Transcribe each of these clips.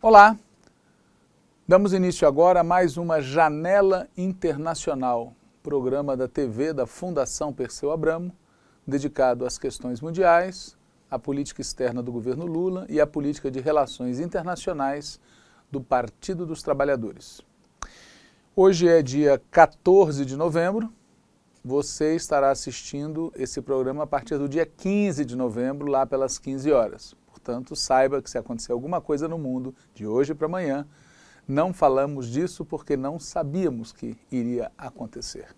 Olá! Damos início agora a mais uma Janela Internacional, programa da TV da Fundação Perseu Abramo, dedicado às questões mundiais, à política externa do governo Lula e à política de relações internacionais do Partido dos Trabalhadores. Hoje é dia 14 de novembro você estará assistindo esse programa a partir do dia 15 de novembro, lá pelas 15 horas. Portanto, saiba que se acontecer alguma coisa no mundo de hoje para amanhã, não falamos disso porque não sabíamos que iria acontecer.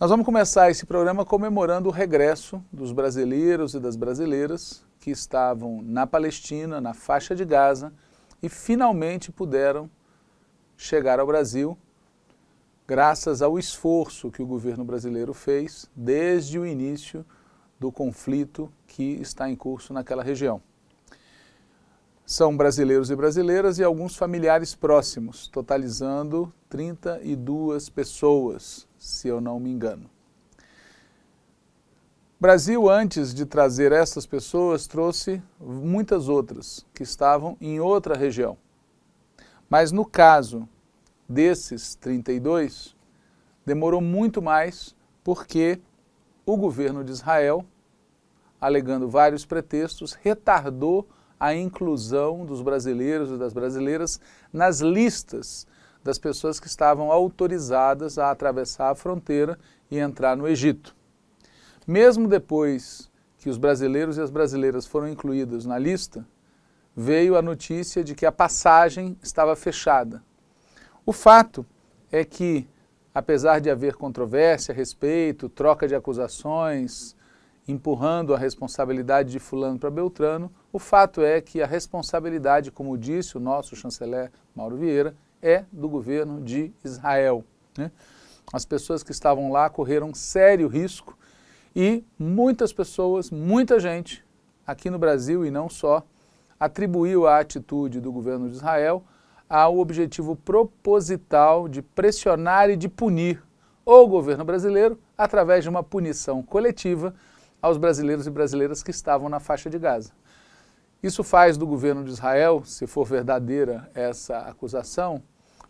Nós vamos começar esse programa comemorando o regresso dos brasileiros e das brasileiras que estavam na Palestina, na faixa de Gaza e finalmente puderam chegar ao Brasil graças ao esforço que o governo brasileiro fez desde o início do conflito que está em curso naquela região. São brasileiros e brasileiras e alguns familiares próximos, totalizando 32 pessoas, se eu não me engano. Brasil, antes de trazer essas pessoas, trouxe muitas outras que estavam em outra região. Mas no caso desses 32 demorou muito mais porque o governo de Israel, alegando vários pretextos, retardou a inclusão dos brasileiros e das brasileiras nas listas das pessoas que estavam autorizadas a atravessar a fronteira e entrar no Egito. Mesmo depois que os brasileiros e as brasileiras foram incluídos na lista, veio a notícia de que a passagem estava fechada o fato é que, apesar de haver controvérsia a respeito, troca de acusações, empurrando a responsabilidade de fulano para Beltrano, o fato é que a responsabilidade, como disse o nosso chanceler Mauro Vieira, é do governo de Israel. Né? As pessoas que estavam lá correram sério risco e muitas pessoas, muita gente, aqui no Brasil e não só, atribuiu a atitude do governo de Israel ao objetivo proposital de pressionar e de punir o governo brasileiro através de uma punição coletiva aos brasileiros e brasileiras que estavam na faixa de Gaza. Isso faz do governo de Israel, se for verdadeira essa acusação,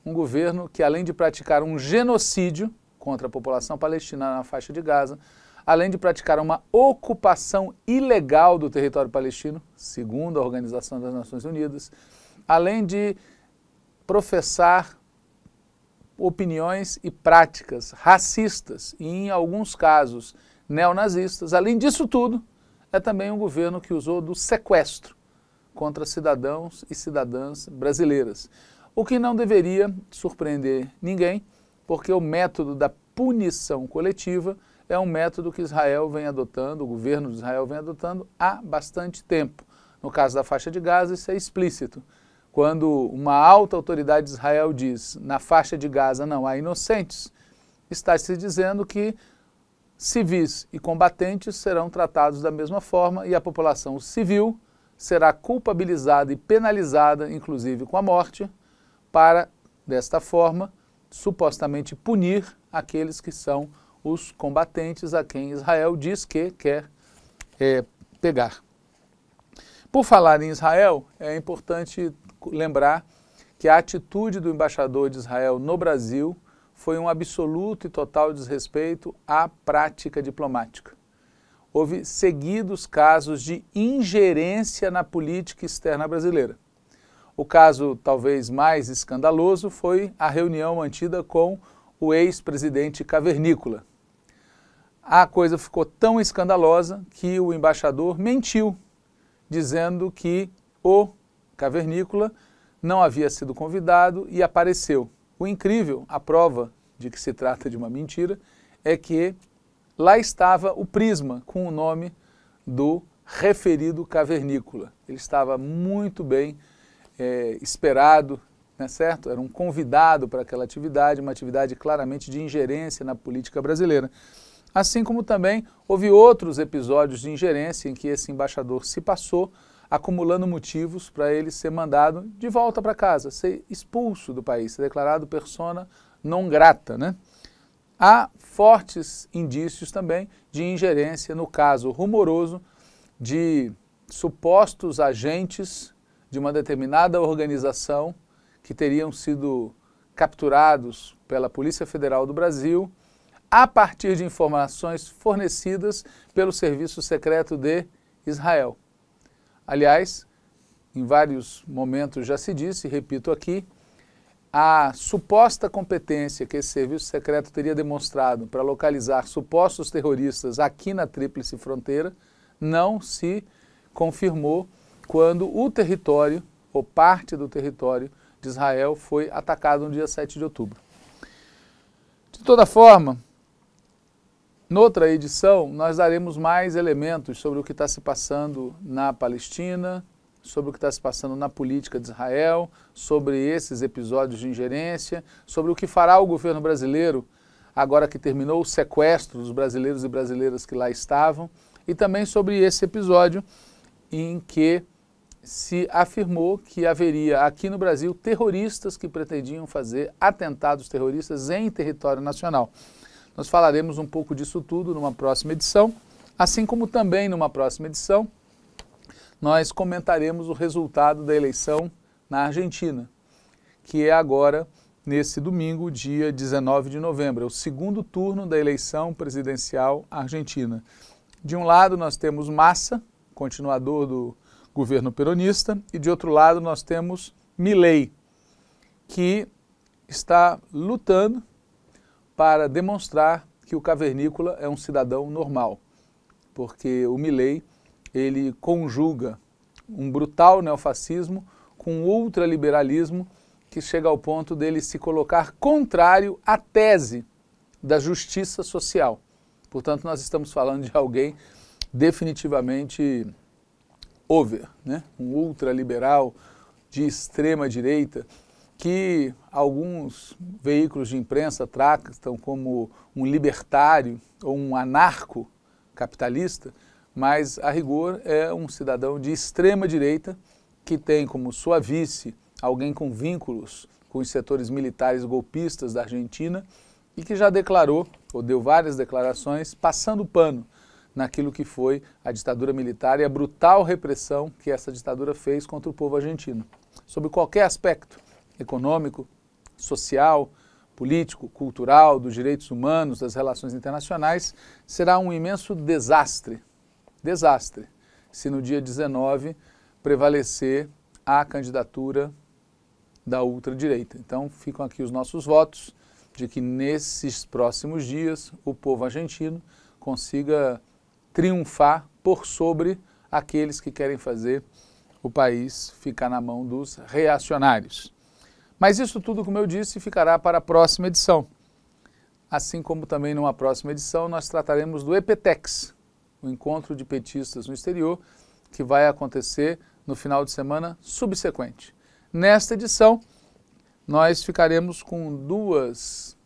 um governo que, além de praticar um genocídio contra a população palestina na faixa de Gaza, além de praticar uma ocupação ilegal do território palestino, segundo a Organização das Nações Unidas, além de professar opiniões e práticas racistas e, em alguns casos, neonazistas. Além disso tudo, é também um governo que usou do sequestro contra cidadãos e cidadãs brasileiras. O que não deveria surpreender ninguém, porque o método da punição coletiva é um método que Israel vem adotando, o governo de Israel vem adotando há bastante tempo. No caso da faixa de Gaza, isso é explícito quando uma alta autoridade de Israel diz na faixa de Gaza não há inocentes, está se dizendo que civis e combatentes serão tratados da mesma forma e a população civil será culpabilizada e penalizada, inclusive com a morte, para, desta forma, supostamente punir aqueles que são os combatentes a quem Israel diz que quer é, pegar. Por falar em Israel, é importante lembrar que a atitude do embaixador de Israel no Brasil foi um absoluto e total desrespeito à prática diplomática. Houve seguidos casos de ingerência na política externa brasileira. O caso talvez mais escandaloso foi a reunião mantida com o ex-presidente Cavernícola. A coisa ficou tão escandalosa que o embaixador mentiu, dizendo que o cavernícola, não havia sido convidado e apareceu. O incrível, a prova de que se trata de uma mentira, é que lá estava o prisma com o nome do referido cavernícola. Ele estava muito bem é, esperado, né, certo? Era um convidado para aquela atividade, uma atividade claramente de ingerência na política brasileira. Assim como também houve outros episódios de ingerência em que esse embaixador se passou acumulando motivos para ele ser mandado de volta para casa, ser expulso do país, ser declarado persona non grata. Né? Há fortes indícios também de ingerência no caso rumoroso de supostos agentes de uma determinada organização que teriam sido capturados pela Polícia Federal do Brasil a partir de informações fornecidas pelo Serviço Secreto de Israel. Aliás, em vários momentos já se disse, repito aqui, a suposta competência que esse serviço secreto teria demonstrado para localizar supostos terroristas aqui na Tríplice Fronteira não se confirmou quando o território, ou parte do território de Israel, foi atacado no dia 7 de outubro. De toda forma, Noutra edição, nós daremos mais elementos sobre o que está se passando na Palestina, sobre o que está se passando na política de Israel, sobre esses episódios de ingerência, sobre o que fará o governo brasileiro agora que terminou o sequestro dos brasileiros e brasileiras que lá estavam, e também sobre esse episódio em que se afirmou que haveria aqui no Brasil terroristas que pretendiam fazer atentados terroristas em território nacional. Nós falaremos um pouco disso tudo numa próxima edição, assim como também numa próxima edição nós comentaremos o resultado da eleição na Argentina, que é agora nesse domingo, dia 19 de novembro, é o segundo turno da eleição presidencial argentina. De um lado nós temos Massa, continuador do governo peronista, e de outro lado nós temos Milei, que está lutando para demonstrar que o cavernícola é um cidadão normal, porque o Milley ele conjuga um brutal neofascismo com um ultraliberalismo que chega ao ponto dele se colocar contrário à tese da justiça social. Portanto, nós estamos falando de alguém definitivamente over, né? um ultraliberal de extrema direita, que alguns veículos de imprensa tratam como um libertário ou um anarco-capitalista, mas a rigor é um cidadão de extrema direita que tem como sua vice alguém com vínculos com os setores militares golpistas da Argentina e que já declarou, ou deu várias declarações, passando pano naquilo que foi a ditadura militar e a brutal repressão que essa ditadura fez contra o povo argentino, sob qualquer aspecto econômico, social, político, cultural, dos direitos humanos, das relações internacionais, será um imenso desastre, desastre, se no dia 19 prevalecer a candidatura da ultradireita. Então ficam aqui os nossos votos de que nesses próximos dias o povo argentino consiga triunfar por sobre aqueles que querem fazer o país ficar na mão dos reacionários. Mas isso tudo, como eu disse, ficará para a próxima edição. Assim como também numa próxima edição nós trataremos do EPTEX, o encontro de petistas no exterior, que vai acontecer no final de semana subsequente. Nesta edição, nós ficaremos com duas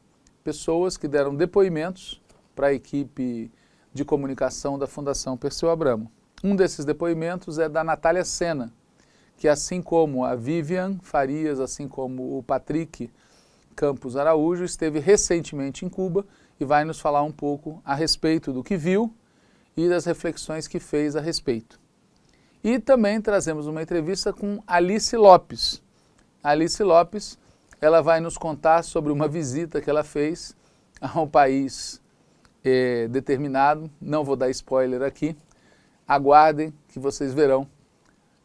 pessoas que deram depoimentos para a equipe de comunicação da Fundação Perseu Abramo. Um desses depoimentos é da Natália Sena, que assim como a Vivian Farias, assim como o Patrick Campos Araújo, esteve recentemente em Cuba e vai nos falar um pouco a respeito do que viu e das reflexões que fez a respeito. E também trazemos uma entrevista com Alice Lopes. Alice Lopes, ela vai nos contar sobre uma visita que ela fez a um país é, determinado. Não vou dar spoiler aqui. Aguardem que vocês verão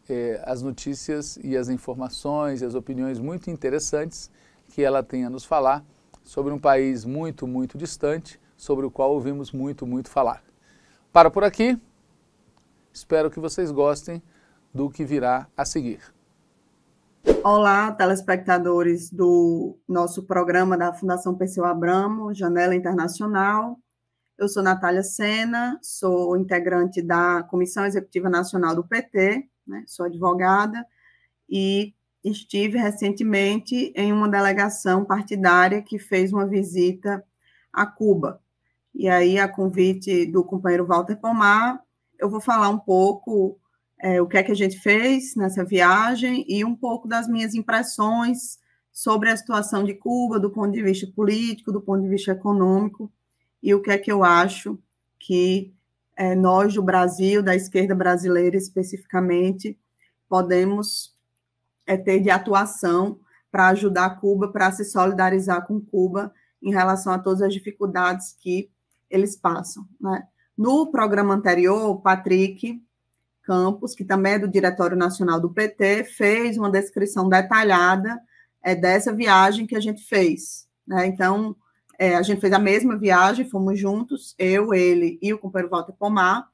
eh, as notícias e as informações e as opiniões muito interessantes que ela tem a nos falar sobre um país muito, muito distante, sobre o qual ouvimos muito, muito falar. Para por aqui, espero que vocês gostem do que virá a seguir. Olá, telespectadores do nosso programa da Fundação Perseu Abramo, Janela Internacional. Eu sou Natália Sena, sou integrante da Comissão Executiva Nacional do PT né? Sou advogada e estive recentemente em uma delegação partidária que fez uma visita a Cuba. E aí, a convite do companheiro Walter Pomar, eu vou falar um pouco é, o que é que a gente fez nessa viagem e um pouco das minhas impressões sobre a situação de Cuba, do ponto de vista político, do ponto de vista econômico, e o que é que eu acho que é, nós do Brasil, da esquerda brasileira especificamente, podemos é, ter de atuação para ajudar Cuba, para se solidarizar com Cuba em relação a todas as dificuldades que eles passam. Né? No programa anterior, o Patrick Campos, que também é do Diretório Nacional do PT, fez uma descrição detalhada é, dessa viagem que a gente fez. Né? Então, é, a gente fez a mesma viagem, fomos juntos, eu, ele e o companheiro Walter Pomar.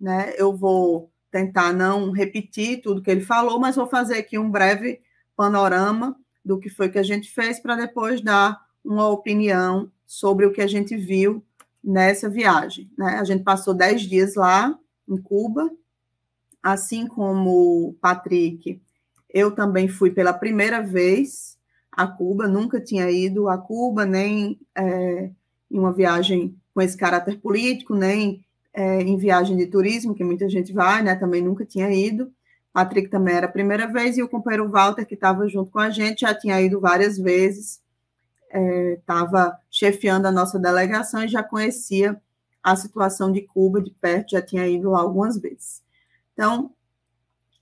Né? Eu vou tentar não repetir tudo que ele falou, mas vou fazer aqui um breve panorama do que foi que a gente fez para depois dar uma opinião sobre o que a gente viu nessa viagem. Né? A gente passou dez dias lá em Cuba, assim como o Patrick, eu também fui pela primeira vez a Cuba, nunca tinha ido a Cuba, nem é, em uma viagem com esse caráter político, nem é, em viagem de turismo, que muita gente vai, né? Também nunca tinha ido. Patrick também era a primeira vez, e o companheiro Walter, que estava junto com a gente, já tinha ido várias vezes, estava é, chefiando a nossa delegação e já conhecia a situação de Cuba de perto, já tinha ido lá algumas vezes. Então,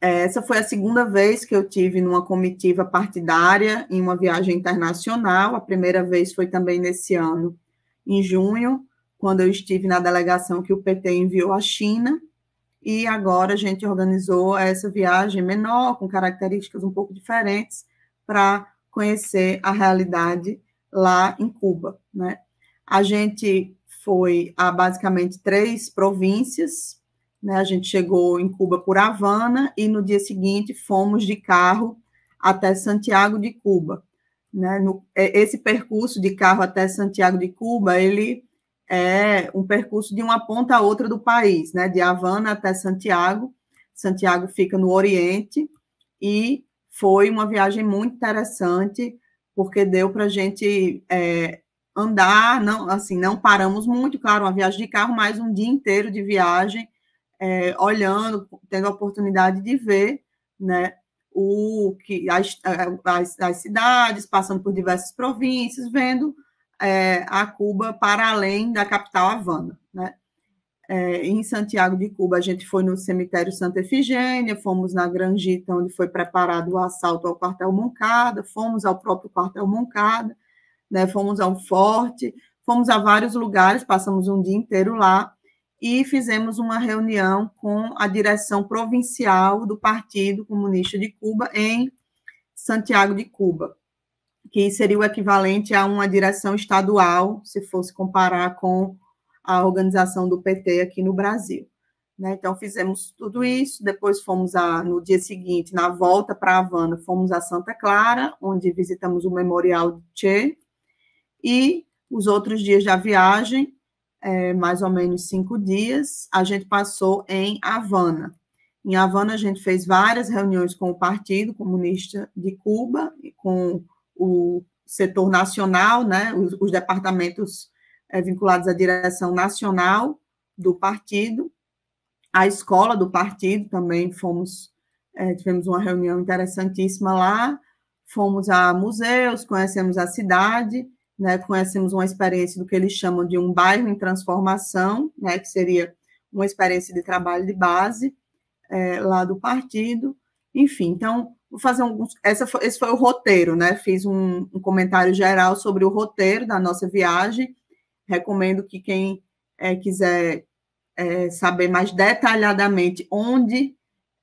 essa foi a segunda vez que eu tive numa comitiva partidária em uma viagem internacional. A primeira vez foi também nesse ano, em junho, quando eu estive na delegação que o PT enviou à China. E agora a gente organizou essa viagem menor, com características um pouco diferentes, para conhecer a realidade lá em Cuba. Né? A gente foi a basicamente três províncias né? A gente chegou em Cuba por Havana e no dia seguinte fomos de carro até Santiago de Cuba. Né? No, é, esse percurso de carro até Santiago de Cuba, ele é um percurso de uma ponta a outra do país, né? de Havana até Santiago. Santiago fica no Oriente e foi uma viagem muito interessante porque deu para a gente é, andar, não assim não paramos muito, claro, uma viagem de carro, mas um dia inteiro de viagem é, olhando, tendo a oportunidade de ver né, o que as, as, as cidades, passando por diversas províncias, vendo é, a Cuba para além da capital Havana. Né? É, em Santiago de Cuba, a gente foi no cemitério Santa Efigênia, fomos na Granjita, onde foi preparado o assalto ao quartel Moncada, fomos ao próprio quartel Moncada, né, fomos ao forte, fomos a vários lugares, passamos um dia inteiro lá, e fizemos uma reunião com a direção provincial do Partido Comunista de Cuba em Santiago de Cuba, que seria o equivalente a uma direção estadual, se fosse comparar com a organização do PT aqui no Brasil. Né? Então, fizemos tudo isso. Depois, fomos a, no dia seguinte, na volta para Havana, fomos a Santa Clara, onde visitamos o Memorial de Che. E os outros dias da viagem, é, mais ou menos cinco dias, a gente passou em Havana. Em Havana, a gente fez várias reuniões com o Partido Comunista de Cuba, com o setor nacional, né, os, os departamentos é, vinculados à direção nacional do partido, a escola do partido também fomos, é, tivemos uma reunião interessantíssima lá, fomos a museus, conhecemos a cidade, né, conhecemos uma experiência do que eles chamam de um bairro em transformação, né, que seria uma experiência de trabalho de base é, lá do partido. Enfim, então, vou fazer alguns. Essa foi, esse foi o roteiro, né? Fiz um, um, comentário geral sobre o roteiro da nossa viagem. Recomendo que quem é, quiser é, saber mais detalhadamente onde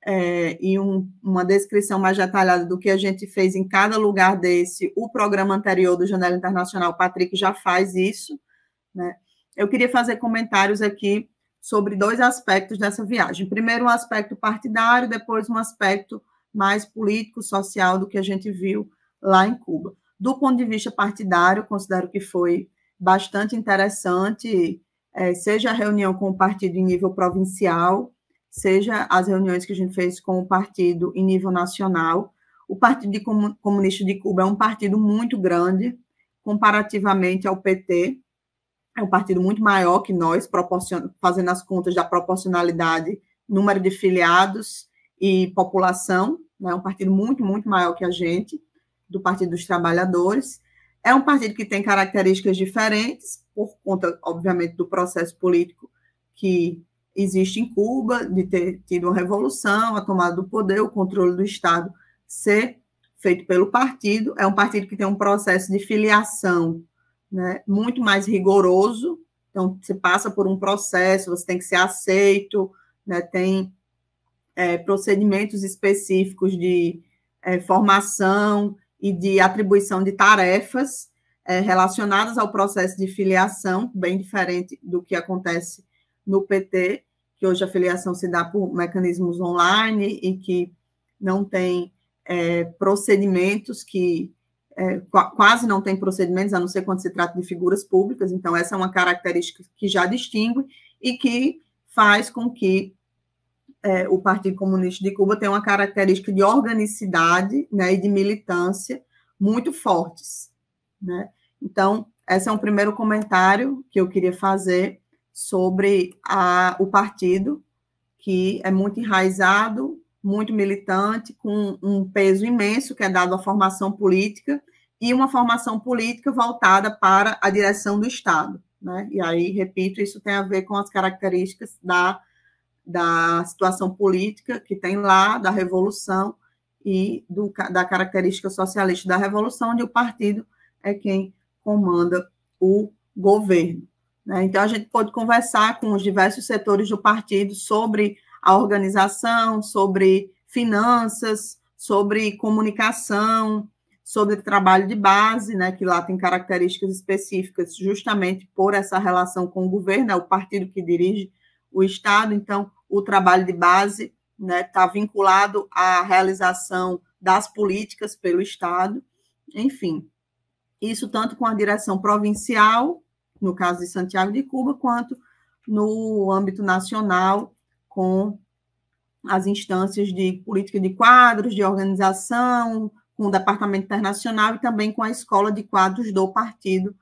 é, e um, uma descrição mais detalhada do que a gente fez em cada lugar desse. O programa anterior do Janela Internacional, o Patrick já faz isso. Né? Eu queria fazer comentários aqui sobre dois aspectos dessa viagem. Primeiro, um aspecto partidário, depois, um aspecto mais político, social do que a gente viu lá em Cuba. Do ponto de vista partidário, considero que foi bastante interessante, é, seja a reunião com o partido em nível provincial, seja as reuniões que a gente fez com o partido em nível nacional. O Partido Comunista de Cuba é um partido muito grande, comparativamente ao PT, é um partido muito maior que nós, fazendo as contas da proporcionalidade, número de filiados e população, né? é um partido muito, muito maior que a gente, do Partido dos Trabalhadores. É um partido que tem características diferentes, por conta, obviamente, do processo político que existe em Cuba, de ter tido uma revolução, a tomada do poder, o controle do Estado ser feito pelo partido. É um partido que tem um processo de filiação né, muito mais rigoroso, então você passa por um processo, você tem que ser aceito, né, tem é, procedimentos específicos de é, formação e de atribuição de tarefas é, relacionadas ao processo de filiação, bem diferente do que acontece no PT que hoje a filiação se dá por mecanismos online e que não tem é, procedimentos que é, quase não tem procedimentos, a não ser quando se trata de figuras públicas, então essa é uma característica que já distingue e que faz com que é, o Partido Comunista de Cuba tenha uma característica de organicidade né, e de militância muito fortes. Né? Então, esse é um primeiro comentário que eu queria fazer sobre a, o partido, que é muito enraizado, muito militante, com um peso imenso que é dado à formação política e uma formação política voltada para a direção do Estado. Né? E aí, repito, isso tem a ver com as características da, da situação política que tem lá, da Revolução e do, da característica socialista da Revolução, onde o partido é quem comanda o governo. Né? Então, a gente pôde conversar com os diversos setores do partido sobre a organização, sobre finanças, sobre comunicação, sobre trabalho de base, né, que lá tem características específicas, justamente por essa relação com o governo, é o partido que dirige o Estado, então o trabalho de base está né, tá vinculado à realização das políticas pelo Estado, enfim, isso tanto com a direção provincial no caso de Santiago de Cuba, quanto no âmbito nacional, com as instâncias de política de quadros, de organização, com o Departamento Internacional e também com a Escola de Quadros do Partido,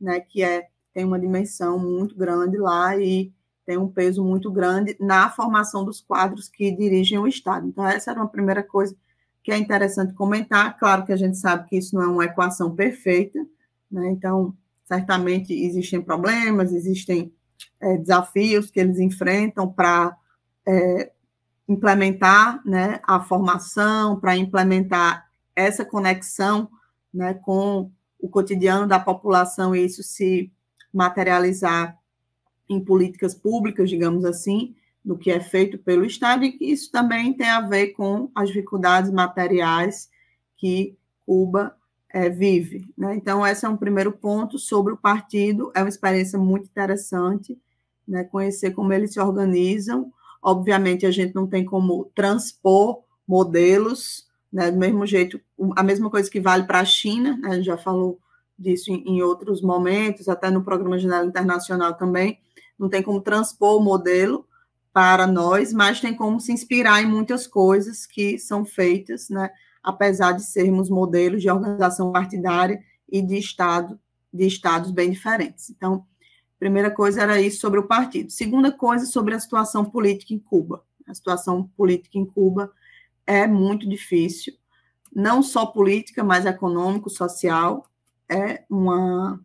né, que é, tem uma dimensão muito grande lá e tem um peso muito grande na formação dos quadros que dirigem o Estado. Então, essa era uma primeira coisa que é interessante comentar. Claro que a gente sabe que isso não é uma equação perfeita, né? então certamente existem problemas, existem é, desafios que eles enfrentam para é, implementar né, a formação, para implementar essa conexão né, com o cotidiano da população e isso se materializar em políticas públicas, digamos assim, do que é feito pelo Estado, e isso também tem a ver com as dificuldades materiais que Cuba é, vive. Né? Então, esse é um primeiro ponto sobre o partido, é uma experiência muito interessante, né? conhecer como eles se organizam. Obviamente, a gente não tem como transpor modelos, né? do mesmo jeito, a mesma coisa que vale para a China, né? a gente já falou disso em, em outros momentos, até no programa Janela Internacional também, não tem como transpor o modelo para nós, mas tem como se inspirar em muitas coisas que são feitas, né? apesar de sermos modelos de organização partidária e de Estado, de estados bem diferentes. Então, primeira coisa era isso sobre o partido. Segunda coisa, sobre a situação política em Cuba. A situação política em Cuba é muito difícil, não só política, mas econômico, social. É uma,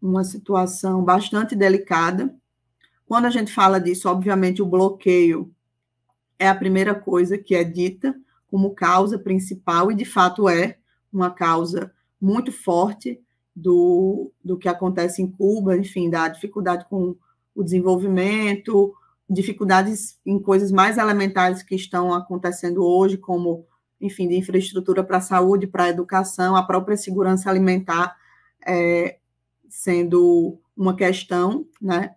uma situação bastante delicada. Quando a gente fala disso, obviamente, o bloqueio é a primeira coisa que é dita, como causa principal, e de fato é uma causa muito forte do, do que acontece em Cuba, enfim, da dificuldade com o desenvolvimento, dificuldades em coisas mais elementares que estão acontecendo hoje, como, enfim, de infraestrutura para a saúde, para a educação, a própria segurança alimentar é, sendo uma questão, né?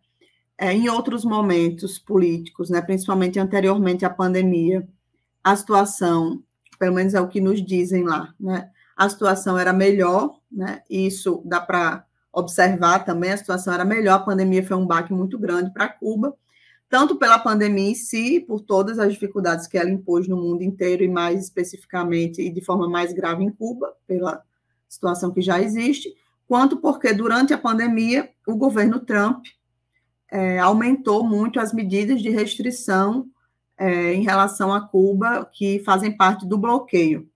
É, em outros momentos políticos, né, principalmente anteriormente à pandemia, a situação, pelo menos é o que nos dizem lá, né? A situação era melhor, né? Isso dá para observar também, a situação era melhor, a pandemia foi um baque muito grande para Cuba, tanto pela pandemia em si, por todas as dificuldades que ela impôs no mundo inteiro e mais especificamente e de forma mais grave em Cuba, pela situação que já existe, quanto porque durante a pandemia o governo Trump é, aumentou muito as medidas de restrição é, em relação a Cuba, que fazem parte do bloqueio.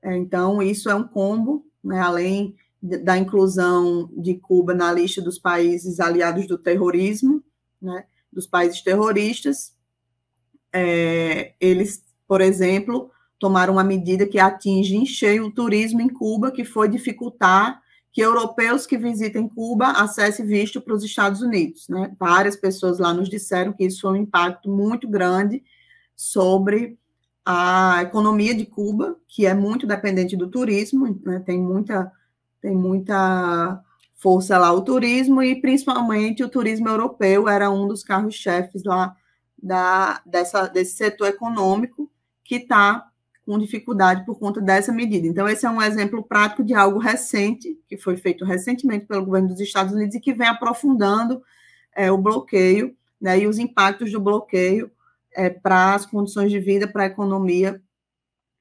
É, então, isso é um combo, né, além da inclusão de Cuba na lista dos países aliados do terrorismo, né, dos países terroristas, é, eles, por exemplo, tomaram uma medida que atinge em cheio o turismo em Cuba, que foi dificultar que europeus que visitem Cuba acessem visto para os Estados Unidos. Né? Várias pessoas lá nos disseram que isso foi um impacto muito grande sobre a economia de Cuba, que é muito dependente do turismo, né? tem muita tem muita força lá o turismo e principalmente o turismo europeu era um dos carros-chefes lá da, dessa, desse setor econômico que está com dificuldade por conta dessa medida. Então, esse é um exemplo prático de algo recente, que foi feito recentemente pelo governo dos Estados Unidos e que vem aprofundando é, o bloqueio né, e os impactos do bloqueio é, para as condições de vida, para a economia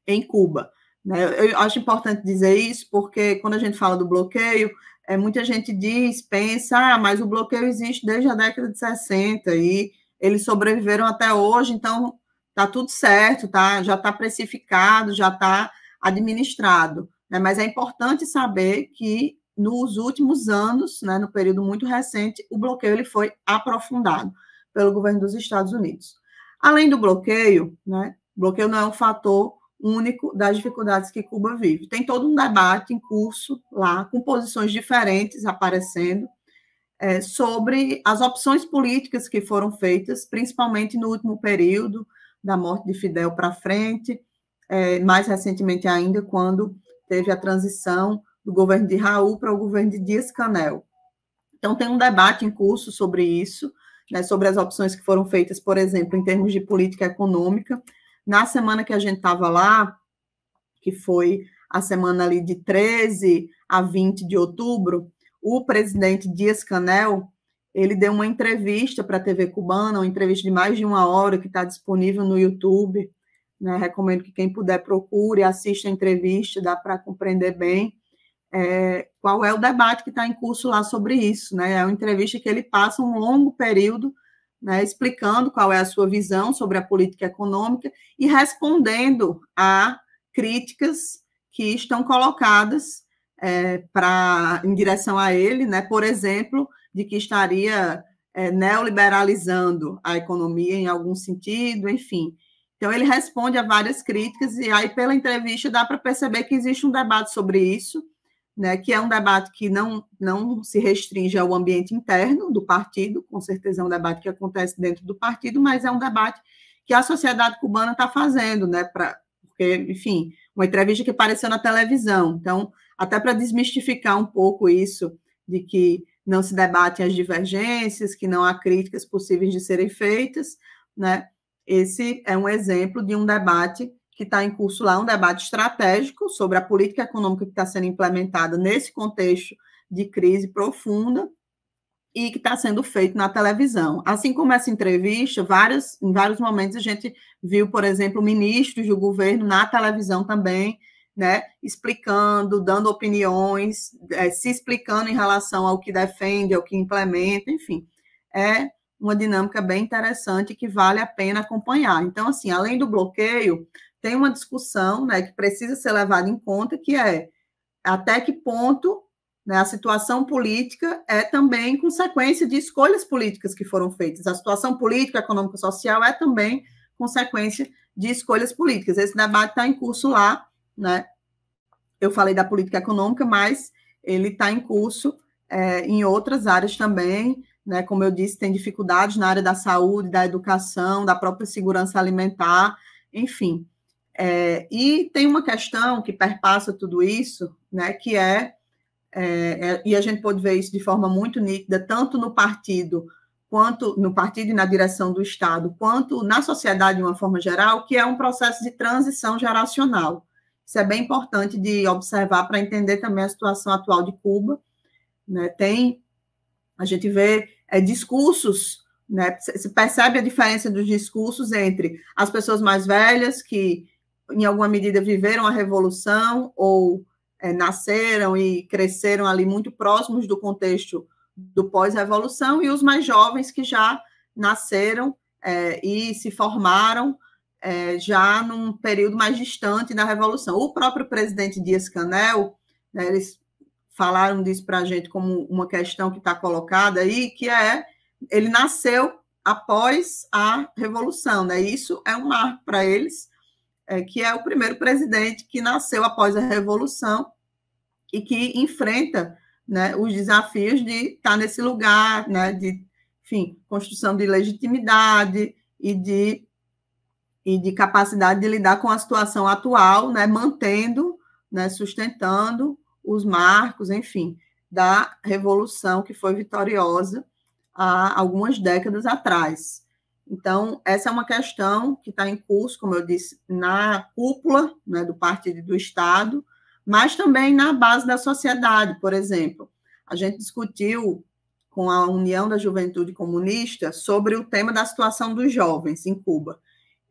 em Cuba. Né? Eu acho importante dizer isso, porque quando a gente fala do bloqueio, é, muita gente diz, pensa, ah, mas o bloqueio existe desde a década de 60 e eles sobreviveram até hoje, então tá tudo certo, tá? Já está precificado, já está administrado. Né? Mas é importante saber que nos últimos anos, né, no período muito recente, o bloqueio ele foi aprofundado pelo governo dos Estados Unidos. Além do bloqueio, né, bloqueio não é um fator único das dificuldades que Cuba vive. Tem todo um debate em curso lá, com posições diferentes aparecendo, é, sobre as opções políticas que foram feitas, principalmente no último período, da morte de Fidel para frente, é, mais recentemente ainda, quando teve a transição do governo de Raul para o governo de Dias Canel. Então, tem um debate em curso sobre isso, né, sobre as opções que foram feitas, por exemplo, em termos de política econômica. Na semana que a gente estava lá, que foi a semana ali de 13 a 20 de outubro, o presidente Dias Canel ele deu uma entrevista para a TV cubana, uma entrevista de mais de uma hora que está disponível no YouTube. Né? Recomendo que quem puder procure, assista a entrevista, dá para compreender bem é, qual é o debate que está em curso lá sobre isso. Né? É uma entrevista que ele passa um longo período né, explicando qual é a sua visão sobre a política econômica e respondendo a críticas que estão colocadas é, para em direção a ele, né? Por exemplo, de que estaria é, neoliberalizando a economia em algum sentido, enfim. Então, ele responde a várias críticas, e aí, pela entrevista, dá para perceber que existe um debate sobre isso, né, que é um debate que não, não se restringe ao ambiente interno do partido, com certeza é um debate que acontece dentro do partido, mas é um debate que a sociedade cubana está fazendo, né, pra, porque, enfim, uma entrevista que apareceu na televisão. Então, até para desmistificar um pouco isso de que não se debatem as divergências, que não há críticas possíveis de serem feitas, né? Esse é um exemplo de um debate que está em curso lá, um debate estratégico sobre a política econômica que está sendo implementada nesse contexto de crise profunda e que está sendo feito na televisão. Assim como essa entrevista, várias, em vários momentos a gente viu, por exemplo, ministros do governo na televisão também né, explicando, dando opiniões, é, se explicando em relação ao que defende, ao que implementa, enfim. É uma dinâmica bem interessante que vale a pena acompanhar. Então, assim, além do bloqueio, tem uma discussão né, que precisa ser levada em conta, que é até que ponto né, a situação política é também consequência de escolhas políticas que foram feitas. A situação política, econômica social é também consequência de escolhas políticas. Esse debate está em curso lá né? Eu falei da política econômica, mas ele está em curso é, em outras áreas também, né? Como eu disse, tem dificuldades na área da saúde, da educação, da própria segurança alimentar, enfim. É, e tem uma questão que perpassa tudo isso, né? Que é, é, é e a gente pode ver isso de forma muito nítida, tanto no partido quanto no partido e na direção do Estado, quanto na sociedade de uma forma geral, que é um processo de transição geracional. Isso é bem importante de observar para entender também a situação atual de Cuba. Né? Tem, a gente vê é, discursos, né? se percebe a diferença dos discursos entre as pessoas mais velhas, que em alguma medida viveram a revolução ou é, nasceram e cresceram ali muito próximos do contexto do pós-revolução, e os mais jovens que já nasceram é, e se formaram é, já num período mais distante da Revolução. O próprio presidente Dias Canel, né, eles falaram disso para a gente como uma questão que está colocada aí, que é ele nasceu após a Revolução, né? Isso é um marco para eles, é, que é o primeiro presidente que nasceu após a Revolução e que enfrenta né, os desafios de estar tá nesse lugar, né, de enfim, construção de legitimidade e de e de capacidade de lidar com a situação atual, né, mantendo, né, sustentando os marcos, enfim, da revolução que foi vitoriosa há algumas décadas atrás. Então, essa é uma questão que está em curso, como eu disse, na cúpula né, do Partido do Estado, mas também na base da sociedade, por exemplo. A gente discutiu com a União da Juventude Comunista sobre o tema da situação dos jovens em Cuba.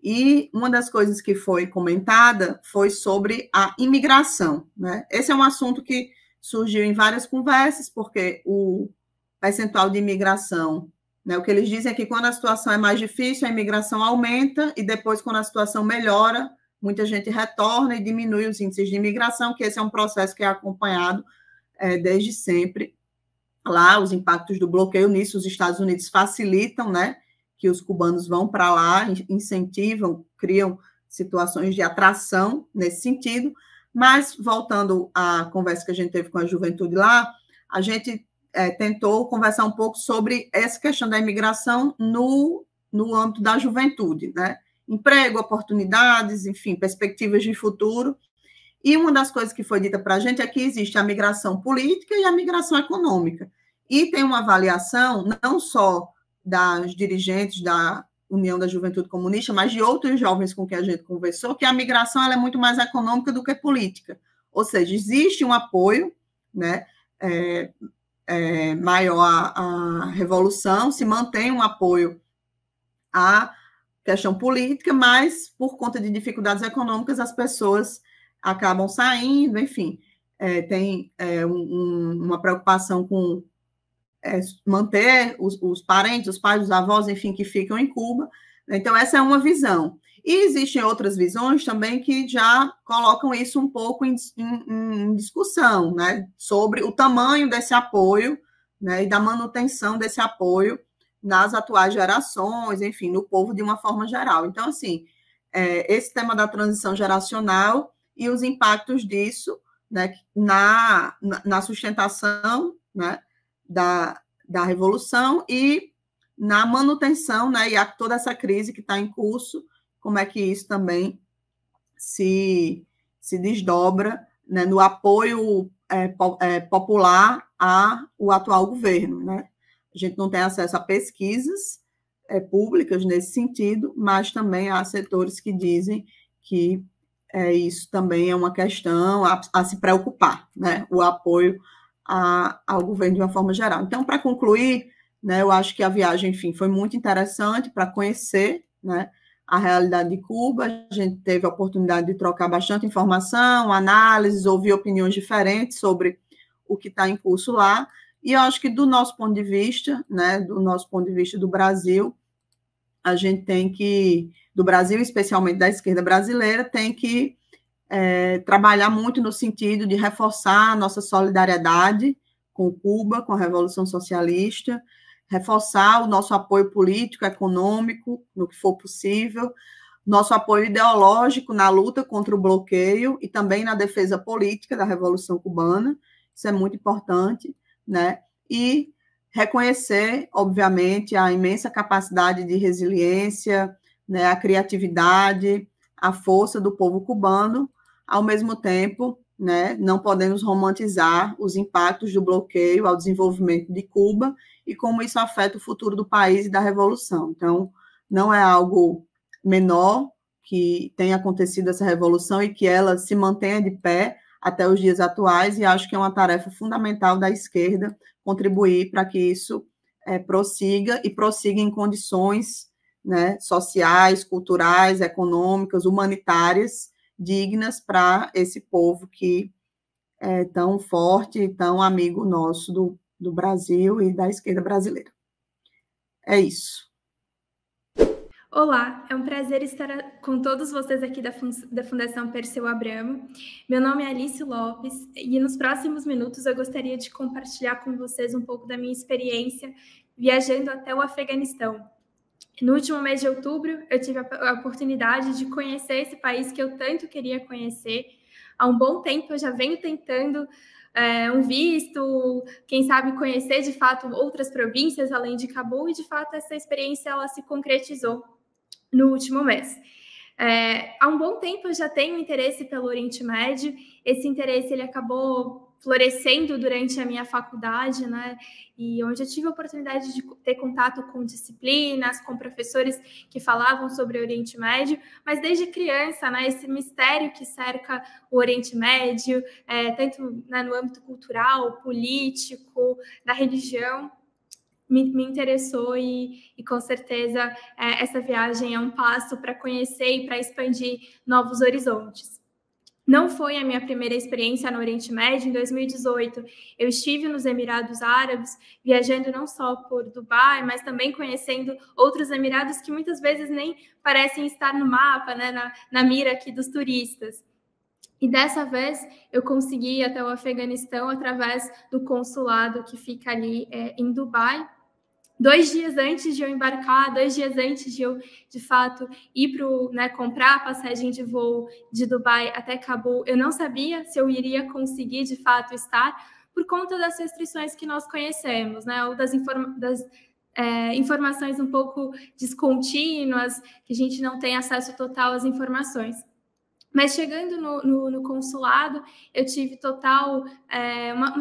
E uma das coisas que foi comentada foi sobre a imigração. Né? Esse é um assunto que surgiu em várias conversas, porque o percentual de imigração, né, o que eles dizem é que quando a situação é mais difícil, a imigração aumenta, e depois, quando a situação melhora, muita gente retorna e diminui os índices de imigração, que esse é um processo que é acompanhado é, desde sempre. Lá, os impactos do bloqueio nisso, os Estados Unidos facilitam, né? que os cubanos vão para lá, incentivam, criam situações de atração nesse sentido. Mas, voltando à conversa que a gente teve com a juventude lá, a gente é, tentou conversar um pouco sobre essa questão da imigração no, no âmbito da juventude, né? Emprego, oportunidades, enfim, perspectivas de futuro. E uma das coisas que foi dita para a gente é que existe a migração política e a migração econômica. E tem uma avaliação não só das dirigentes da União da Juventude Comunista, mas de outros jovens com quem a gente conversou, que a migração ela é muito mais econômica do que política. Ou seja, existe um apoio né, é, é, maior à, à revolução, se mantém um apoio à questão política, mas por conta de dificuldades econômicas as pessoas acabam saindo, enfim, é, tem é, um, uma preocupação com é, manter os, os, parentes, os pais, os avós, enfim, que ficam em Cuba. Então, essa é uma visão. E existem outras visões também que já colocam isso um pouco em, em, em discussão, né, sobre o tamanho desse apoio né, e da manutenção desse apoio nas atuais gerações, enfim, no povo de uma forma geral. Então, assim, é, esse tema da transição geracional e os impactos disso né, na, na sustentação né, da, da Revolução e na manutenção, né, e a toda essa crise que está em curso, como é que isso também se, se desdobra né, no apoio é, po, é, popular ao atual governo. Né? A gente não tem acesso a pesquisas é, públicas nesse sentido, mas também há setores que dizem que é, isso também é uma questão a, a se preocupar, né? o apoio a, ao governo de uma forma geral. Então, para concluir, né, eu acho que a viagem, enfim, foi muito interessante para conhecer né, a realidade de Cuba. A gente teve a oportunidade de trocar bastante informação, análises, ouvir opiniões diferentes sobre o que está em curso lá. E eu acho que do nosso ponto de vista, né, do nosso ponto de vista do Brasil, a gente tem que, do Brasil, especialmente da esquerda brasileira, tem que é, trabalhar muito no sentido de reforçar a nossa solidariedade com Cuba, com a Revolução Socialista, reforçar o nosso apoio político, econômico, no que for possível, nosso apoio ideológico na luta contra o bloqueio e também na defesa política da Revolução Cubana, isso é muito importante, né? E reconhecer, obviamente, a imensa capacidade de resiliência, né, a criatividade, a força do povo cubano ao mesmo tempo, né, não podemos romantizar os impactos do bloqueio ao desenvolvimento de Cuba e como isso afeta o futuro do país e da revolução. Então, não é algo menor que tenha acontecido essa revolução e que ela se mantenha de pé até os dias atuais, e acho que é uma tarefa fundamental da esquerda contribuir para que isso é, prossiga e prossiga em condições né, sociais, culturais, econômicas, humanitárias dignas para esse povo que é tão forte e tão amigo nosso do, do Brasil e da esquerda brasileira. É isso. Olá, é um prazer estar com todos vocês aqui da, da Fundação Perseu Abramo. Meu nome é Alice Lopes e nos próximos minutos eu gostaria de compartilhar com vocês um pouco da minha experiência viajando até o Afeganistão, no último mês de outubro, eu tive a oportunidade de conhecer esse país que eu tanto queria conhecer. Há um bom tempo eu já venho tentando é, um visto, quem sabe conhecer de fato outras províncias além de Cabo, e de fato essa experiência ela se concretizou no último mês. É, há um bom tempo eu já tenho interesse pelo Oriente Médio, esse interesse ele acabou florescendo durante a minha faculdade, né? E onde eu tive a oportunidade de ter contato com disciplinas, com professores que falavam sobre Oriente Médio, mas desde criança, né? Esse mistério que cerca o Oriente Médio, é, tanto né, no âmbito cultural, político, da religião, me, me, interessou e, e com certeza é, essa viagem é um passo para conhecer e para expandir novos horizontes. Não foi a minha primeira experiência no Oriente Médio. Em 2018, eu estive nos Emirados Árabes, viajando não só por Dubai, mas também conhecendo outros Emirados que muitas vezes nem parecem estar no mapa, né, na, na mira aqui dos turistas. E dessa vez eu consegui ir até o Afeganistão através do consulado que fica ali é, em Dubai dois dias antes de eu embarcar, dois dias antes de eu, de fato, ir para né, comprar a passagem de voo de Dubai até Cabul, eu não sabia se eu iria conseguir, de fato, estar por conta das restrições que nós conhecemos, né, ou das, inform das é, informações um pouco descontínuas, que a gente não tem acesso total às informações. Mas chegando no, no, no consulado, eu tive total é, uma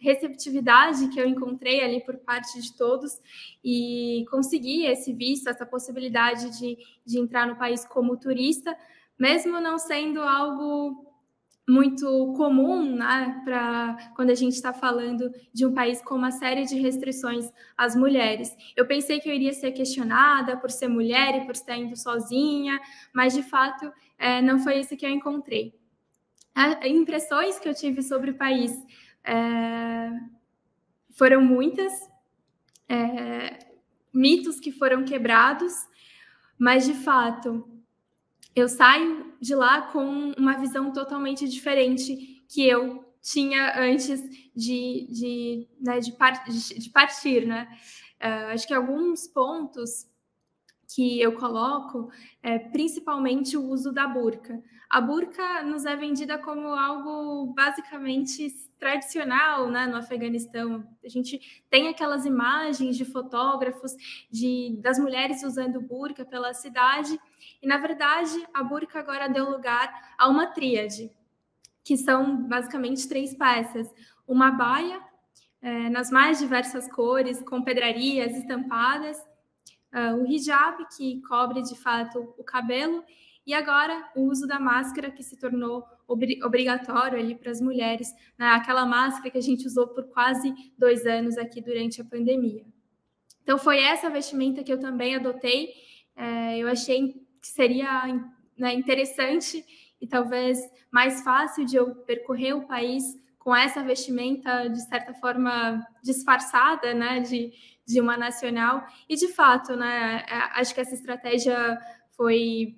receptividade que eu encontrei ali por parte de todos e consegui esse visto, essa possibilidade de, de entrar no país como turista, mesmo não sendo algo muito comum, né, para quando a gente está falando de um país com uma série de restrições às mulheres. Eu pensei que eu iria ser questionada por ser mulher e por estar indo sozinha, mas de fato é, não foi isso que eu encontrei. as impressões que eu tive sobre o país é, foram muitas, é, mitos que foram quebrados, mas de fato eu saio de lá com uma visão totalmente diferente que eu tinha antes de, de, né, de, par de partir, né? É, acho que alguns pontos que eu coloco é principalmente o uso da burca. A burca nos é vendida como algo basicamente tradicional né, no Afeganistão. A gente tem aquelas imagens de fotógrafos de, das mulheres usando burca pela cidade, e na verdade a burca agora deu lugar a uma tríade, que são basicamente três peças: uma baia, é, nas mais diversas cores, com pedrarias estampadas uh, o hijab, que cobre de fato o cabelo, e agora o uso da máscara, que se tornou obrigatório ali para as mulheres, né? aquela máscara que a gente usou por quase dois anos aqui durante a pandemia. Então, foi essa vestimenta que eu também adotei. Uh, eu achei que seria né, interessante e talvez mais fácil de eu percorrer o país com essa vestimenta de certa forma disfarçada, né, de, de uma nacional. E de fato, né? É, acho que essa estratégia foi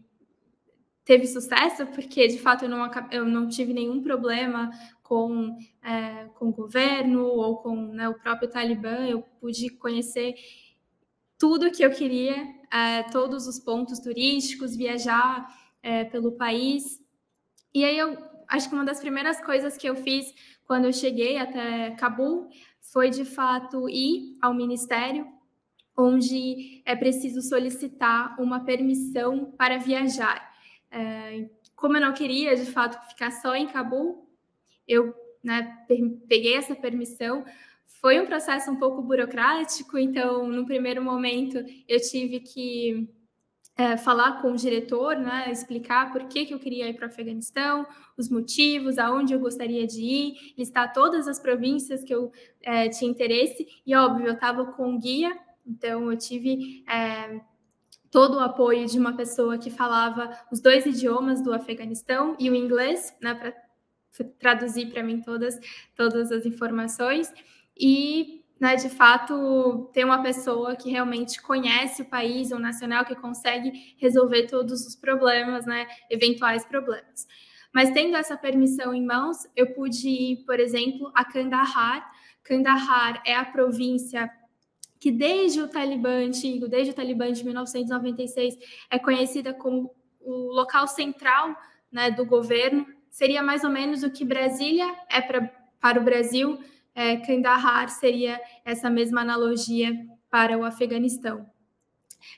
teve sucesso porque de fato eu não, eu não tive nenhum problema com, é, com o governo ou com né, o próprio Talibã. Eu pude conhecer tudo que eu queria, é, todos os pontos turísticos, viajar é, pelo país. E aí eu acho que uma das primeiras coisas que eu fiz quando eu cheguei até Cabul foi de fato ir ao Ministério, onde é preciso solicitar uma permissão para viajar. É, como eu não queria de fato ficar só em Cabul, eu né, peguei essa permissão. Foi um processo um pouco burocrático, então, no primeiro momento, eu tive que é, falar com o diretor, né, explicar por que, que eu queria ir para o Afeganistão, os motivos, aonde eu gostaria de ir, listar todas as províncias que eu é, tinha interesse. E óbvio, eu estava com um guia, então eu tive é, todo o apoio de uma pessoa que falava os dois idiomas do Afeganistão e o inglês, né, para traduzir para mim todas, todas as informações. E né, de fato, ter uma pessoa que realmente conhece o país, um nacional que consegue resolver todos os problemas, né, eventuais problemas. Mas tendo essa permissão em mãos, eu pude ir, por exemplo, a Kandahar. Kandahar é a província que desde o Talibã antigo, desde o Talibã de 1996, é conhecida como o local central né, do governo. Seria mais ou menos o que Brasília é pra, para o Brasil, é, Kandahar seria essa mesma analogia para o Afeganistão.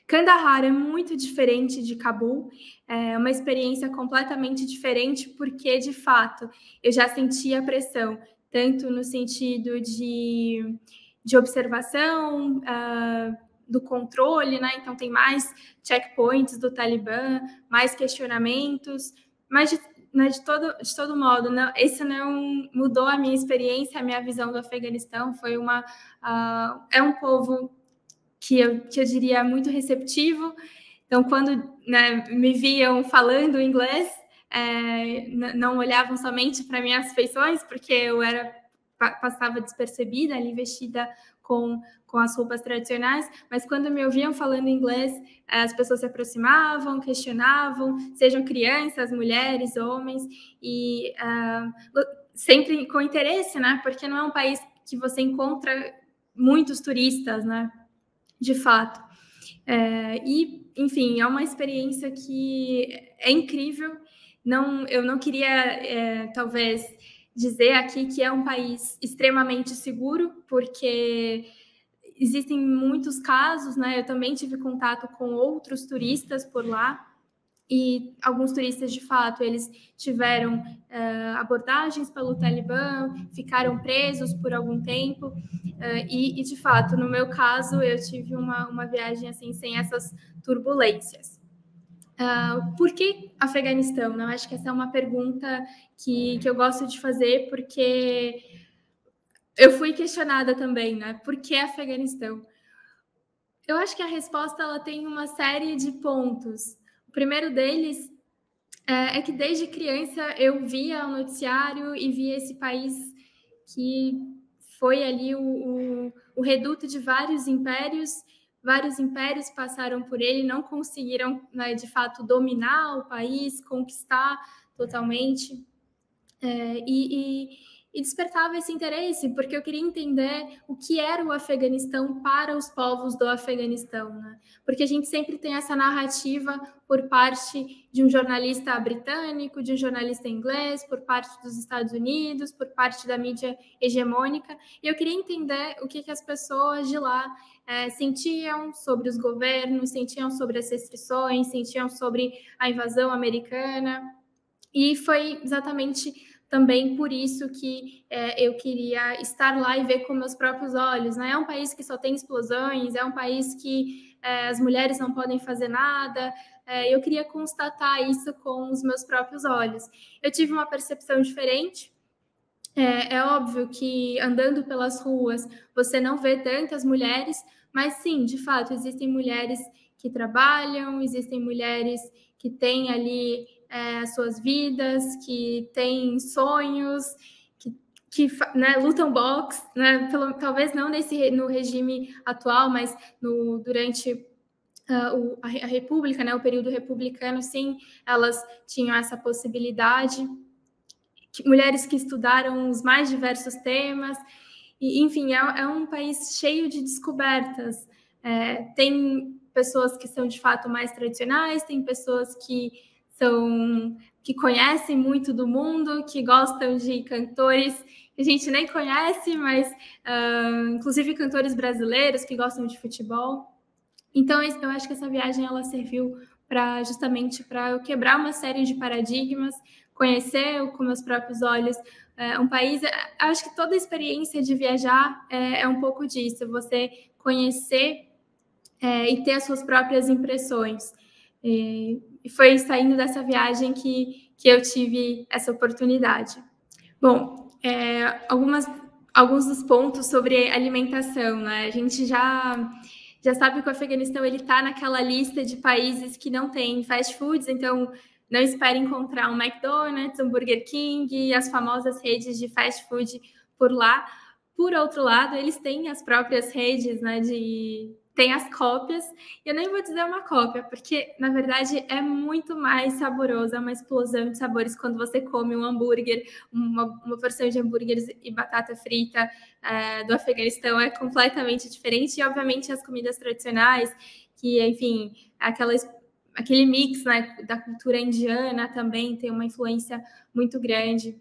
Kandahar é muito diferente de Cabul, é uma experiência completamente diferente, porque de fato eu já sentia a pressão, tanto no sentido de, de observação, uh, do controle, né? Então tem mais checkpoints do Talibã, mais questionamentos, mas de, né, de todo, de todo modo, não, né? isso não né, mudou a minha experiência, a minha visão do Afeganistão. Foi uma. Uh, é um povo que eu, que eu diria é muito receptivo. Então, quando né, me viam falando inglês, é, não olhavam somente para minhas feições, porque eu era passava despercebida ali vestida com, com as roupas tradicionais, mas quando me ouviam falando inglês, as pessoas se aproximavam, questionavam, sejam crianças, mulheres, homens, e uh, sempre com interesse, né? Porque não é um país que você encontra muitos turistas, né? De fato. É, e, enfim, é uma experiência que é incrível. Não, eu não queria, é, talvez, dizer aqui que é um país extremamente seguro, porque existem muitos casos, né? Eu também tive contato com outros turistas por lá e alguns turistas de fato eles tiveram uh, abordagens pelo Talibã, ficaram presos por algum tempo uh, e, e, de fato no meu caso eu tive uma, uma viagem assim sem essas turbulências. Uh, por que Afeganistão? Não, acho que essa é uma pergunta que, que eu gosto de fazer, porque eu fui questionada também, né? Por que Afeganistão? Eu acho que a resposta ela tem uma série de pontos. O primeiro deles é, é que desde criança eu via o noticiário e via esse país que foi ali o, o, o reduto de vários impérios vários impérios passaram por ele, não conseguiram, né, de fato, dominar o país, conquistar totalmente. É, e, e, e, despertava esse interesse, porque eu queria entender o que era o Afeganistão para os povos do Afeganistão. Né? Porque a gente sempre tem essa narrativa por parte de um jornalista britânico, de um jornalista inglês, por parte dos Estados Unidos, por parte da mídia hegemônica. E eu queria entender o que, que as pessoas de lá é, sentiam sobre os governos, sentiam sobre as restrições, sentiam sobre a invasão americana. E foi exatamente também por isso que é, eu queria estar lá e ver com meus próprios olhos. Né? É um país que só tem explosões, é um país que é, as mulheres não podem fazer nada. É, eu queria constatar isso com os meus próprios olhos. Eu tive uma percepção diferente. É, é óbvio que andando pelas ruas você não vê tantas mulheres, mas sim, de fato, existem mulheres que trabalham, existem mulheres que têm ali é, suas vidas, que têm sonhos, que, que né, lutam boxe, né, pelo, talvez não nesse, no regime atual, mas no, durante Uh, o, a, a, República, né, o período republicano, sim, elas tinham essa possibilidade. Que, mulheres que estudaram os mais diversos temas e, enfim, é, é, um país cheio de descobertas. É, tem pessoas que são de fato mais tradicionais, tem pessoas que são que conhecem muito do mundo, que gostam de cantores que a gente nem conhece, mas uh, inclusive cantores brasileiros que gostam de futebol. Então eu acho que essa viagem ela serviu para justamente para eu quebrar uma série de paradigmas conhecer com meus próprios olhos é, um país. É, acho que toda experiência de viajar é, é um pouco disso, você conhecer é, e ter as suas próprias impressões. E foi saindo dessa viagem que, que eu tive essa oportunidade. Bom, é, algumas, alguns dos pontos sobre alimentação, né? A gente já já sabe que o Afeganistão ele está naquela lista de países que não tem fast foods, então não espere encontrar um McDonald's, um Burger King, as famosas redes de fast food por lá. Por outro lado, eles têm as próprias redes, né, de tem as cópias. Eu nem vou dizer uma cópia, porque na verdade é muito mais saboroso, é uma explosão de sabores quando você come um hambúrguer, uma, uma porção de hambúrgueres e batata frita é, do Afeganistão é completamente diferente. E obviamente as comidas tradicionais, que enfim, aquela aquele mix né, da cultura indiana também tem uma influência muito grande.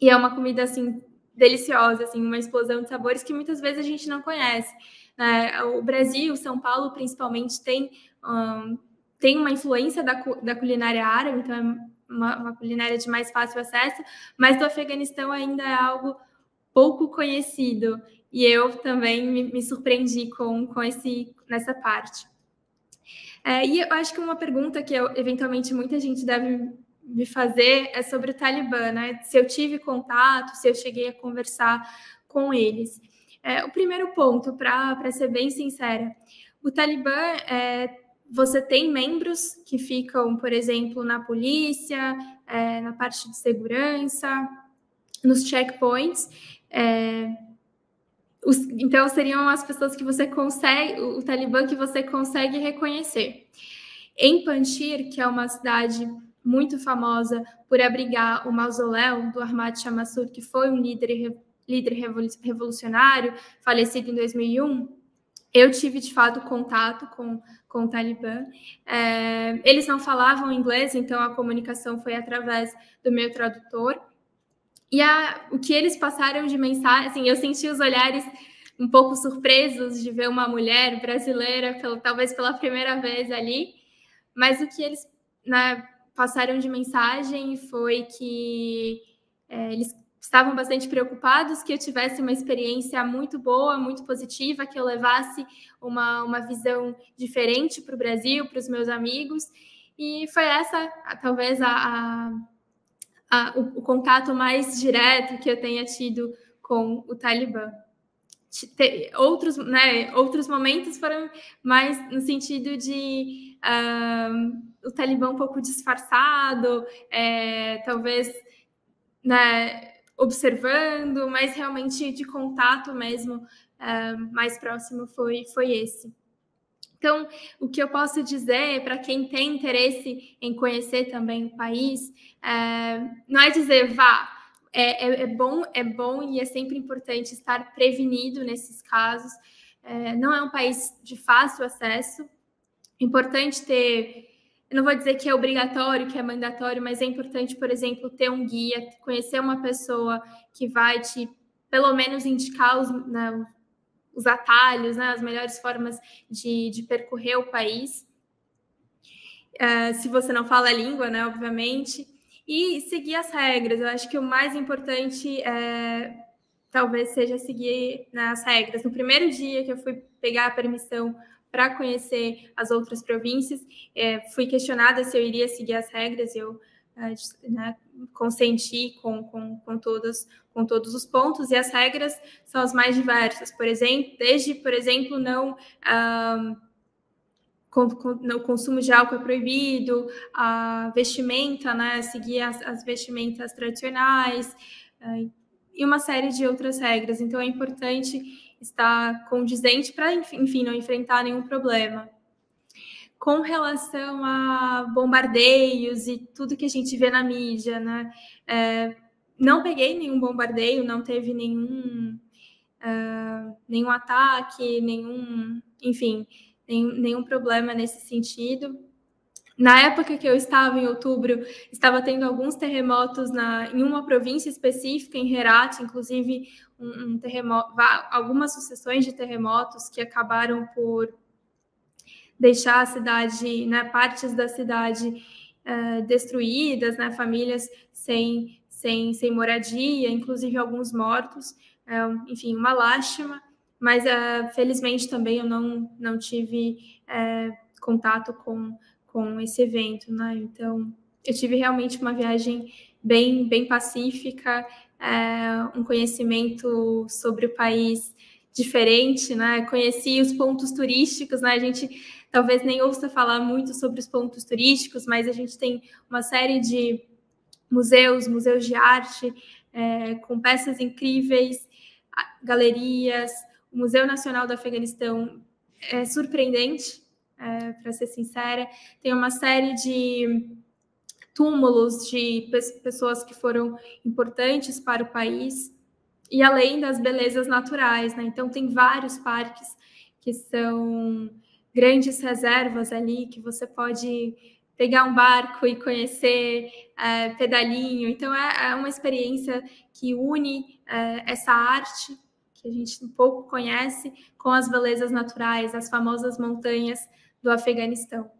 E é uma comida assim deliciosa, assim, uma explosão de sabores que muitas vezes a gente não conhece. Né? O Brasil, São Paulo, principalmente, tem, um, tem uma influência da, da culinária árabe, então é uma, uma, culinária de mais fácil acesso, mas do Afeganistão ainda é algo pouco conhecido. E eu também me, me surpreendi com, com esse, nessa parte. É, e eu acho que uma pergunta que eu, eventualmente muita gente deve me fazer é sobre o Talibã, né? Se eu tive contato, se eu cheguei a conversar com eles. É, o primeiro ponto, para ser bem sincera, o Talibã é, você tem membros que ficam, por exemplo, na polícia, é, na parte de segurança, nos checkpoints. É, os, então, seriam as pessoas que você consegue, o, o Talibã que você consegue reconhecer. Em Panjshir, que é uma cidade muito famosa por abrigar o mausoléu do Ahmad Shamassur, que foi um líder, líder revolucionário, falecido em 2001, eu tive de fato contato com, com o Talibã. É, eles não falavam inglês, então a comunicação foi através do meu tradutor. E a, o que eles passaram de mensagem, assim, eu senti os olhares um pouco surpresos de ver uma mulher brasileira, pelo, talvez pela primeira vez ali, mas o que eles né, passaram de mensagem foi que é, eles estavam bastante preocupados que eu tivesse uma experiência muito boa, muito positiva, que eu levasse uma, uma visão diferente para o Brasil, para os meus amigos, e foi essa, talvez, a, a a, o, o, contato mais direto que eu tenha tido com o Talibã. Te, outros, né, outros momentos foram mais no sentido de uh, o Talibã um pouco disfarçado, é, talvez né, observando, mas realmente de contato mesmo uh, mais próximo foi, foi esse. Então, o que eu posso dizer para quem tem interesse em conhecer também o país, é, não é dizer vá. É, é, é, bom, é bom e é sempre importante estar prevenido nesses casos. É, não é um país de fácil acesso. Importante ter, não vou dizer que é obrigatório, que é mandatório, mas é importante, por exemplo, ter um guia, conhecer uma pessoa que vai te, pelo menos, indicar os, né, os atalhos, né, as melhores formas de, de percorrer o país. Uh, se você não fala a língua, né, obviamente. E seguir as regras. Eu acho que o mais importante é, talvez seja seguir nas né, regras. No primeiro dia que eu fui pegar a permissão para conhecer as outras províncias, é, fui questionada se eu iria seguir as regras. Eu né, consentir com, com, com, todos, com todos os pontos, e as regras são as mais diversas, por exemplo, desde, por exemplo, não. o consumo de álcool é proibido, a vestimenta, né, seguir as, as vestimentas tradicionais ah, e uma série de outras regras. Então é importante estar condizente para, enfim, não enfrentar nenhum problema com relação a bombardeios e tudo que a gente vê na mídia, né? É, não peguei nenhum bombardeio, não teve nenhum, uh, nenhum ataque, nenhum, enfim, nenhum, nenhum problema nesse sentido. Na época que eu estava, em outubro, estava tendo alguns terremotos na, em uma província específica, em Herat, inclusive um, um terremoto, algumas sucessões de terremotos que acabaram por deixar a cidade, né, partes da cidade uh, destruídas, né, famílias sem, sem, sem moradia, inclusive alguns mortos. Uh, enfim, uma lástima, mas uh, felizmente também eu não, não tive eh, contato com, com esse evento, né? Então, eu tive realmente uma viagem bem, bem pacífica, um conhecimento sobre o país diferente, né? Conheci os pontos turísticos, né? A gente talvez nem ouça falar muito sobre os pontos turísticos, mas a gente tem uma série de museus, museus de arte, é, com peças incríveis, galerias. O Museu Nacional do Afeganistão é surpreendente, é, para ser sincera. Tem uma série de túmulos de pessoas que foram importantes para o país e além das belezas naturais, né? Então tem vários parques que são grandes reservas ali que você pode pegar um barco e conhecer é, pedalinho. Então é, é, uma experiência que une é, essa arte que a gente um pouco conhece com as belezas naturais, as famosas montanhas do Afeganistão.